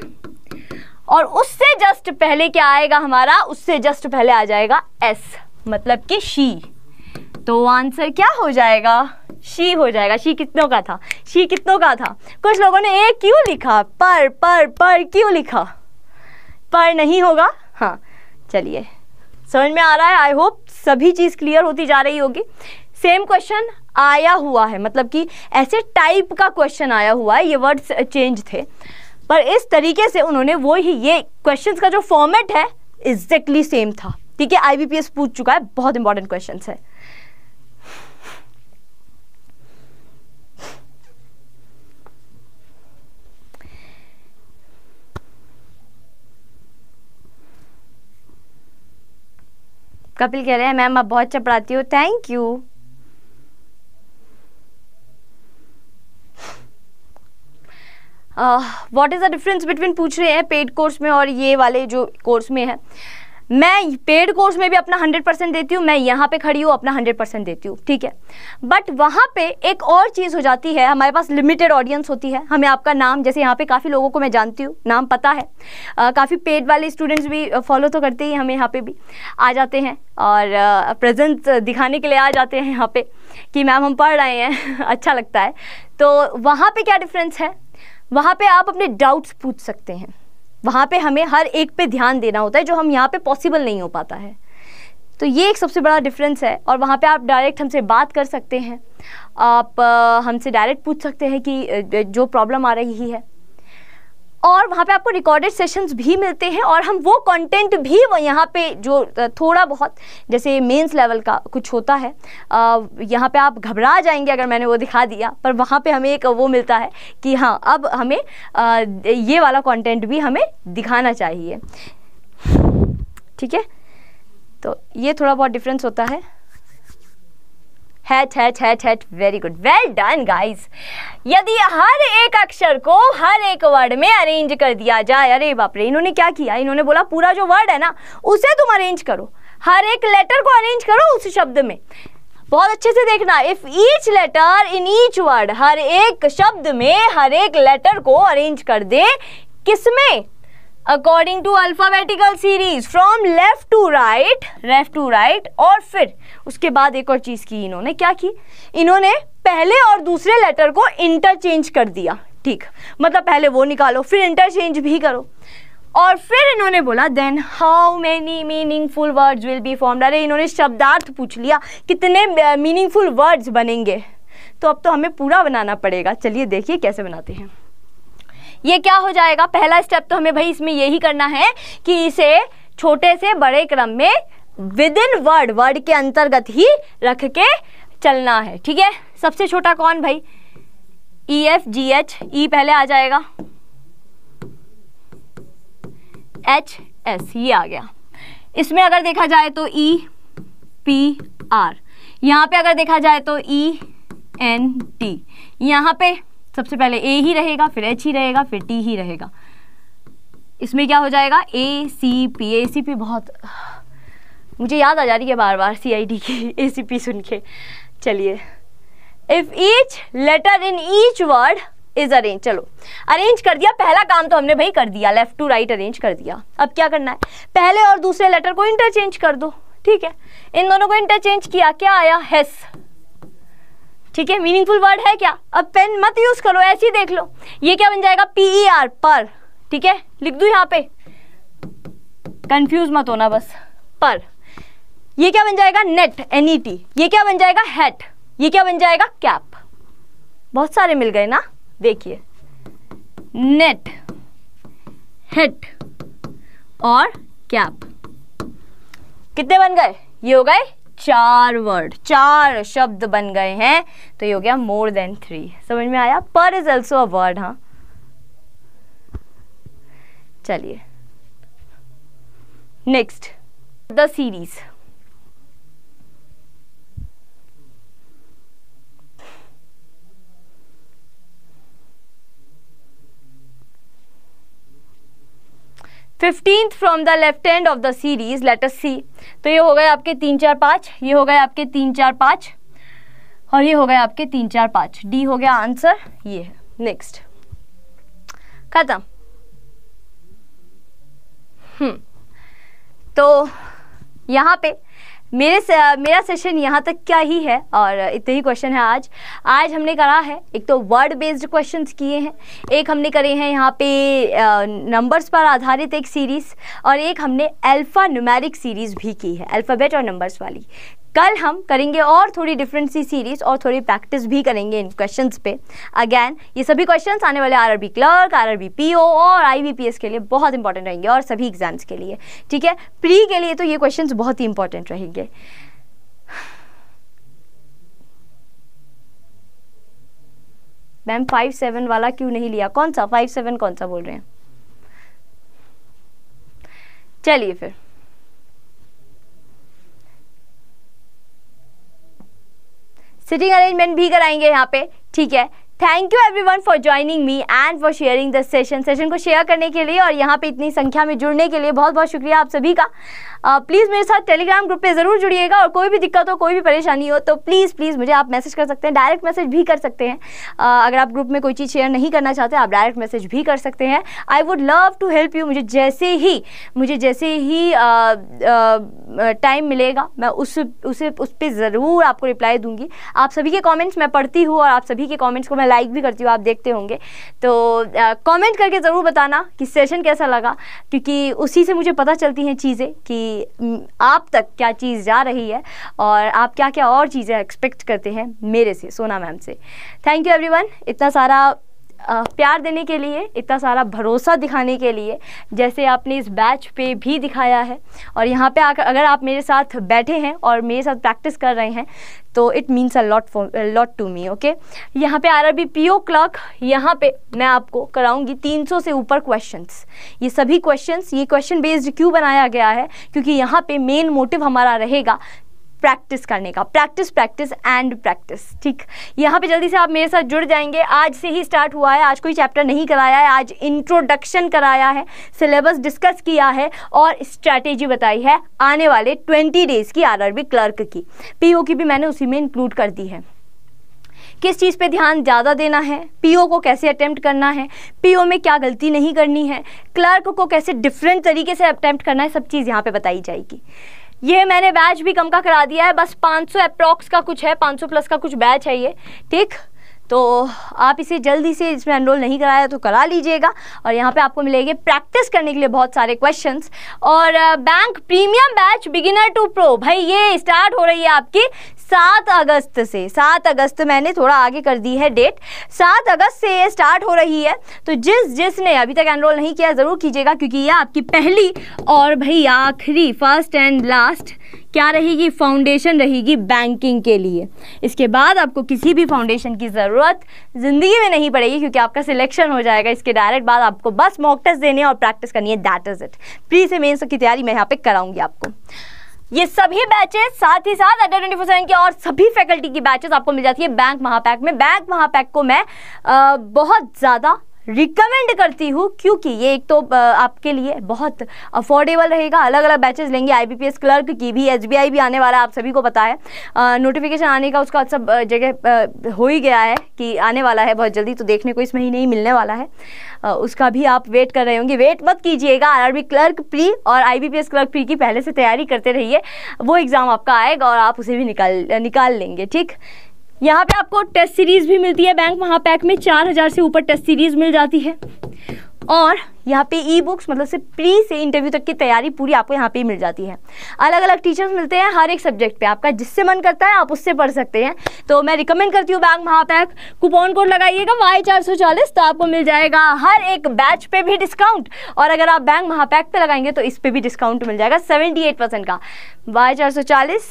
[SPEAKER 1] और उससे जस्ट पहले क्या आएगा हमारा उससे जस्ट पहले आ जाएगा एस मतलब कि शी तो आंसर क्या हो जाएगा शी हो जाएगा शी कितनों का था शी कितनों का था कुछ लोगों ने ए क्यों लिखा पर पर पर क्यों लिखा पर नहीं होगा हाँ चलिए समझ में आ रहा है आई होप सभी चीज़ क्लियर होती जा रही होगी सेम क्वेश्चन आया हुआ है मतलब कि ऐसे टाइप का क्वेश्चन आया हुआ है ये वर्ड्स चेंज थे पर इस तरीके से उन्होंने वो ही ये क्वेश्चंस का जो फॉर्मेट है एग्जैक्टली सेम था ठीक है आईबीपीएस पूछ चुका है बहुत इंपॉर्टेंट क्वेश्चन है कपिल कह रहे हैं मैम आप बहुत चपड़ाती हो thank you what is the difference between पूछ रहे हैं पेड कोर्स में और ये वाले जो कोर्स में है मैं पेड कोर्स में भी अपना 100 परसेंट देती हूँ मैं यहाँ पे खड़ी हूँ अपना 100 परसेंट देती हूँ ठीक है बट वहाँ पे एक और चीज़ हो जाती है हमारे पास लिमिटेड ऑडियंस होती है हमें आपका नाम जैसे यहाँ पे काफ़ी लोगों को मैं जानती हूँ नाम पता है काफ़ी पेड वाले स्टूडेंट्स भी फॉलो तो करते ही हमें यहाँ पर भी आ जाते हैं और प्रजेंस दिखाने के लिए आ जाते हैं यहाँ पर कि मैम हम पढ़ रहे हैं [LAUGHS] अच्छा लगता है तो वहाँ पर क्या डिफरेंस है वहाँ पे आप अपने डाउट्स पूछ सकते हैं वहाँ पे हमें हर एक पे ध्यान देना होता है जो हम यहाँ पे पॉसिबल नहीं हो पाता है तो ये एक सबसे बड़ा डिफरेंस है और वहाँ पे आप डायरेक्ट हमसे बात कर सकते हैं आप हमसे डायरेक्ट पूछ सकते हैं कि जो प्रॉब्लम आ रही है और वहाँ पे आपको रिकॉर्डेड सेशंस भी मिलते हैं और हम वो कंटेंट भी यहाँ पे जो थोड़ा बहुत जैसे मेंस लेवल का कुछ होता है यहाँ पे आप घबरा जाएंगे अगर मैंने वो दिखा दिया पर वहाँ पे हमें एक वो मिलता है कि हाँ अब हमें ये वाला कंटेंट भी हमें दिखाना चाहिए ठीक है तो ये थोड़ा बहुत डिफरेंस होता है hat hat hat hat very good well done guys यदि हर एक अक्षर को हर एक वर्ड में अरेंज कर दिया जाए अरे बाप रे इन्होंने क्या किया इन्होंने बोला पूरा जो वर्ड है ना उसे तुम अरेंज करो हर एक लेटर को अरेंज करो उस शब्द में बहुत अच्छे से देखना if each letter in each word हर एक शब्द में हर एक लेटर को अरेंज कर दे किसमें according to alphabetical series from left to right left to right और फिर उसके बाद एक और चीज़ की इन्होंने क्या की इन्होंने पहले और दूसरे लेटर को इंटरचेंज कर दिया ठीक मतलब पहले वो निकालो फिर इंटरचेंज भी करो और फिर इन्होंने बोला then how many meaningful words will be form अरे इन्होंने शब्दार्थ पूछ लिया कितने मीनिंगफुल वर्ड्स बनेंगे तो अब तो हमें पूरा बनाना पड़ेगा चलिए देखिए कैसे बनाते हैं ये क्या हो जाएगा पहला स्टेप तो हमें भाई इसमें यही करना है कि इसे छोटे से बड़े क्रम में विद इन वर्ड वर्ड के अंतर्गत ही रख के चलना है ठीक है सबसे छोटा कौन भाई E F G H E पहले आ जाएगा एच एस ये आ गया इसमें अगर देखा जाए तो ई e, पी आर यहां पे अगर देखा जाए तो ई e, एन टी यहां पे सबसे पहले ए ही रहेगा फिर एच ही रहेगा फिर टी ही रहेगा इसमें क्या हो जाएगा ए C P A C P बहुत मुझे याद आ जा रही है बार बार सी आई डी की ए सी पी सुन के चलिए if each letter in each word is arrange चलो अरेंज कर दिया पहला काम तो हमने भाई कर दिया लेफ्ट टू राइट अरेंज कर दिया अब क्या करना है पहले और दूसरे लेटर को इंटरचेंज कर दो ठीक है इन दोनों को इंटरचेंज किया क्या आया हेस ठीक है मीनिंगफुल वर्ड है क्या अब पेन मत यूज़ करो ऐसे ही देख लो ये क्या बन जाएगा पी ई आर पर ठीक है लिख दू यहाँ पे कंफ्यूज मत होना बस पर ये क्या बन जाएगा नेट एन ई टी ये क्या बन जाएगा हैट ये क्या बन जाएगा कैप बहुत सारे मिल गए ना देखिए नेट हेट और कैप कितने बन गए ये हो गए चार वर्ड चार शब्द बन गए हैं तो ये हो गया मोर देन थ्री समझ में आया पर इज ऑल्सो अ वर्ड हाँ चलिए next the series fifteenth from the left end of the series as C तो ये हो गए आपके तीन चार पाँच ये हो गए आपके तीन चार पाँच और ये हो गए आपके तीन चार पाँच डी हो गया आंसर ये है नेक्स्ट ख़त्म हम्म तो यहाँ पे मेरे से, मेरा सेशन यहाँ तक क्या ही है और इतने ही क्वेश्चन है आज आज हमने करा है एक तो वर्ड बेस्ड क्वेश्चंस किए हैं एक हमने करे हैं यहाँ पे नंबर्स पर आधारित एक सीरीज़ और एक हमने अल्फ़ा न्यूमेरिक सीरीज़ भी की है अल्फ़ाबेट और नंबर्स वाली कल हम करेंगे और थोड़ी डिफरेंट सी सीरीज और थोड़ी प्रैक्टिस भी करेंगे इन क्वेश्चन पे अगैन ये सभी क्वेश्चन आने वाले आर क्लर्क आर और आई के लिए बहुत इंपॉर्टेंट रहेंगे और सभी एग्जाम्स के लिए ठीक है प्री के लिए तो ये क्वेश्चन बहुत ही इंपॉर्टेंट रहेंगे मैम फाइव सेवन वाला क्यों नहीं लिया कौन सा फाइव सेवन कौन सा बोल रहे हैं चलिए फिर सिटिंग अरेंजमेंट भी कराएंगे यहाँ पे ठीक है thank you every one for joining me and for sharing this session session को शेयर करने के लिए और यहाँ पे इतनी संख्या में जुड़ने के लिए बहुत बहुत शुक्रिया आप सभी का प्लीज़ मेरे साथ टेलीग्राम ग्रुप पे ज़रूर जुड़िएगा और कोई भी दिक्कत हो कोई भी परेशानी हो तो प्लीज़ प्लीज़ मुझे आप मैसेज कर सकते हैं डायरेक्ट मैसेज भी कर सकते हैं अगर आप ग्रुप में कोई चीज़ शेयर नहीं करना चाहते आप डायरेक्ट मैसेज भी कर सकते हैं I would love to help you मुझे जैसे ही मुझे जैसे ही टाइम मिलेगा मैं उस उसे उस पर ज़रूर आपको रिप्लाई दूंगी आप सभी के कॉमेंट्स मैं पढ़ती हूँ और आप सभी के कॉमेंट्स को मैं लाइक भी करती हूँ आप देखते होंगे तो कॉमेंट करके ज़रूर बताना कि सेशन कैसा लगा क्योंकि उसी से मुझे पता चलती हैं चीज़ें कि आप तक क्या चीज़ जा रही है और आप क्या क्या और चीज़ें एक्सपेक्ट करते हैं मेरे से सोना मैम से थैंक यू एवरीवन इतना सारा प्यार देने के लिए इतना सारा भरोसा दिखाने के लिए जैसे आपने इस बैच पे भी दिखाया है और यहाँ पे आकर अगर आप मेरे साथ बैठे हैं और मेरे साथ प्रैक्टिस कर रहे हैं तो it means a lot for lot to me okay यहाँ पे R R B P O clerk यहाँ पे मैं आपको कराऊंगी 300 से ऊपर क्वेश्चंस ये सभी क्वेश्चंस ये क्वेश्चन बेस्ड क्यों बनाया गया है क्योंकि यहाँ पे मेन मोटिव हमारा रहेगा प्रैक्टिस करने का प्रैक्टिस प्रैक्टिस एंड प्रैक्टिस ठीक यहाँ पे जल्दी से आप मेरे साथ जुड़ जाएंगे आज से ही स्टार्ट हुआ है आज कोई चैप्टर नहीं कराया है आज इंट्रोडक्शन कराया है सिलेबस डिस्कस किया है और स्ट्रैटेजी बताई है आने वाले ट्वेंटी डेज़ की आर क्लर्क की पी की भी मैंने उसी में इंक्लूड कर दी है किस चीज़ पे ध्यान ज़्यादा देना है पीओ को कैसे अटैम्प्ट करना है पीओ में क्या गलती नहीं करनी है क्लर्क को कैसे डिफरेंट तरीके से अटैम्प्ट करना है सब चीज़ यहाँ पे बताई जाएगी ये मैंने बैच भी कम का करा दिया है बस 500 अप्रॉक्स का कुछ है 500 प्लस का कुछ बैच है ये ठीक तो आप इसे जल्दी से इसमें एनरोल नहीं कराया तो करा लीजिएगा और यहाँ पे आपको मिलेंगे प्रैक्टिस करने के लिए बहुत सारे क्वेश्चंस और bank premium batch beginner to pro भाई ये स्टार्ट हो रही है आपकी सात अगस्त से सात अगस्त तो मैंने थोड़ा आगे कर दी है डेट सात अगस्त से ये स्टार्ट हो रही है तो जिस जिसने अभी तक एनरोल नहीं किया ज़रूर कीजिएगा क्योंकि ये आपकी पहली और भाई आखिरी फर्स्ट एंड लास्ट क्या रहेगी फाउंडेशन रहेगी बैंकिंग के लिए इसके बाद आपको किसी भी फाउंडेशन की ज़रूरत ज़िंदगी में नहीं पड़ेगी क्योंकि आपका सिलेक्शन हो जाएगा इसके डायरेक्ट बाद आपको बस मॉक टेस्ट देने और प्रैक्टिस करनी है दैट इज़ इट प्री से मेन्स की तैयारी मैं यहाँ पे कराऊंगी आपको ये सभी बैचेस साथ ही साथ अंडर ट्वेंटी फोर सेवन और सभी फैकल्टी की बैचेस आपको मिल जाती है बैंक महापैक में बैंक महापैक को मैं आ, बहुत ज़्यादा रिकमेंड करती हूँ क्योंकि ये एक तो आपके लिए बहुत अफोर्डेबल रहेगा अलग अलग बैचेस लेंगे आईबीपीएस क्लर्क की भी एसबीआई भी आने वाला है आप सभी को पता है नोटिफिकेशन आने का उसका सब जगह हो ही गया है कि आने वाला है बहुत जल्दी तो देखने को इस महीने ही मिलने वाला है आ, उसका भी आप वेट कर रहे होंगे वेट मत कीजिएगा आर क्लर्क प्री और आई क्लर्क प्री की पहले से तैयारी करते रहिए वो एग्ज़ाम आपका आएगा और आप उसे भी निकाल निकाल लेंगे ठीक यहाँ पे आपको टेस्ट सीरीज़ भी मिलती है बैंक महापैक में चार हज़ार से ऊपर टेस्ट सीरीज़ मिल जाती है और यहाँ पे ई बुक्स मतलब से प्री से इंटरव्यू तक की तैयारी पूरी आपको यहाँ पे ही मिल जाती है अलग अलग टीचर्स मिलते हैं हर एक सब्जेक्ट पे आपका जिससे मन करता है आप उससे पढ़ सकते हैं तो मैं रिकमेंड करती हूँ बैंक महापैक कूपन कोड लगाइएगा वाई चार सौ चालीस तो आपको मिल जाएगा हर एक बैच पे भी डिस्काउंट और अगर आप बैंक महापैक पे लगाएंगे तो इस पर भी डिस्काउंट मिल जाएगा सेवेंटी एट परसेंट का वाई चार सौ चालीस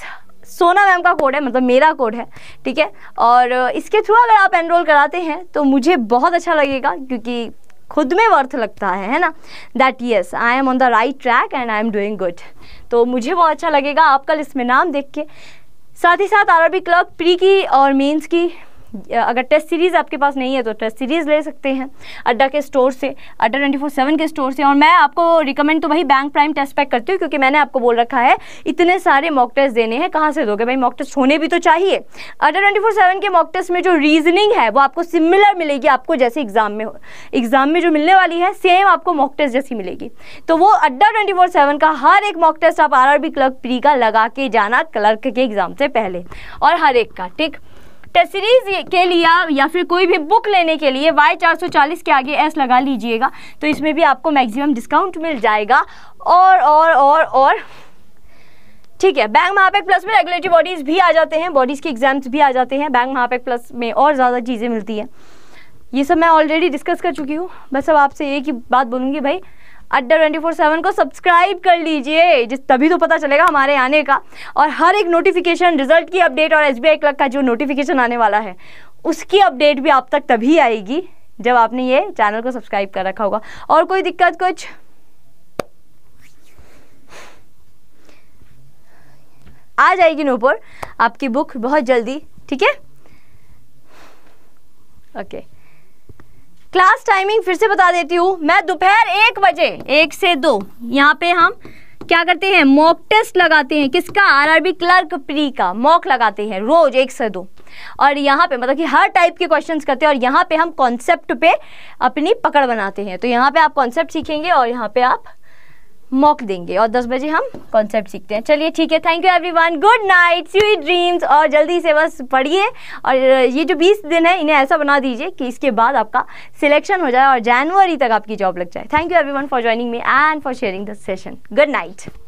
[SPEAKER 1] सोना मैम का कोड है मतलब मेरा कोड है ठीक है और इसके थ्रू अगर आप एनरोल कराते हैं तो मुझे बहुत अच्छा लगेगा क्योंकि खुद में वर्थ लगता है है ना that yes I am on the right track and I am doing good तो मुझे बहुत अच्छा लगेगा आपका इसमें नाम देख के साथ ही साथ आरबी क्लब प्री की और मेंस की अगर टेस्ट सीरीज़ आपके पास नहीं है तो टेस्ट सीरीज़ ले सकते हैं अड्डा के स्टोर से अड्डा ट्वेंटी फोर सेवन के स्टोर से और मैं आपको रिकमेंड तो भाई बैंक प्राइम टेस्ट पैक करती हूँ क्योंकि मैंने आपको बोल रखा है इतने सारे मॉक टेस्ट देने हैं कहाँ से दोगे भाई मॉक टेस्ट होने भी तो चाहिए अड्डा ट्वेंटी फोर सेवन के मॉक टेस्ट में जो रीजनिंग है वो आपको सिमिलर मिलेगी आपको जैसे एग्ज़ाम में एग्ज़ाम में जो मिलने वाली है सेम आपको मॉक टेस्ट जैसी मिलेगी तो वो अड्डा ट्वेंटी फोर सेवन का हर एक मॉक टेस्ट आप R R B clerk pre का लगा के जाना क्लर्क के एग्ज़ाम से पहले और हर एक का ठीक सीरीज के लिए या फिर कोई भी बुक लेने के लिए वाई चार सौ चालीस के आगे एस लगा लीजिएगा तो इसमें भी आपको मैक्सिमम डिस्काउंट मिल जाएगा और और और और ठीक है बैंक महापैक प्लस में रेगुलेटरी बॉडीज़ भी आ जाते हैं बॉडीज़ के एग्जाम्स भी आ जाते हैं बैंक महापैक प्लस में और ज़्यादा चीज़ें मिलती हैं ये सब मैं ऑलरेडी डिस्कस कर चुकी हूँ बस अब आपसे एक ही बात बोलूँगी भाई अड्डा ट्वेंटी फोर सेवन को सब्सक्राइब कर लीजिए जिस तभी तो पता चलेगा हमारे आने का और हर एक नोटिफिकेशन रिजल्ट की अपडेट और एस बी क्लब का जो नोटिफिकेशन आने वाला है उसकी अपडेट भी आप तक तभी आएगी जब आपने ये चैनल को सब्सक्राइब कर रखा होगा और कोई दिक्कत कुछ आ जाएगी नूपुर आपकी बुक बहुत जल्दी ठीक है ओके okay. क्लास टाइमिंग फिर से बता देती हूँ मैं दोपहर एक बजे एक से दो यहाँ पे हम क्या करते हैं मॉक टेस्ट लगाते हैं किसका आरआरबी क्लर्क प्री का मॉक लगाते हैं रोज एक से दो और यहाँ पे मतलब कि हर टाइप के क्वेश्चंस करते हैं और यहाँ पे हम कॉन्सेप्ट पे अपनी पकड़ बनाते हैं तो यहाँ पे आप कॉन्सेप्ट सीखेंगे और यहाँ पे आप मॉक देंगे और 10 बजे हम कॉन्सेप्ट सीखते हैं चलिए ठीक है thank you everyone good night sweet dreams और जल्दी से बस पढ़िए और ये जो 20 दिन है इन्हें ऐसा बना दीजिए कि इसके बाद आपका सिलेक्शन हो जाए और जनवरी तक आपकी जॉब लग जाए thank you everyone for joining me and for sharing this session good night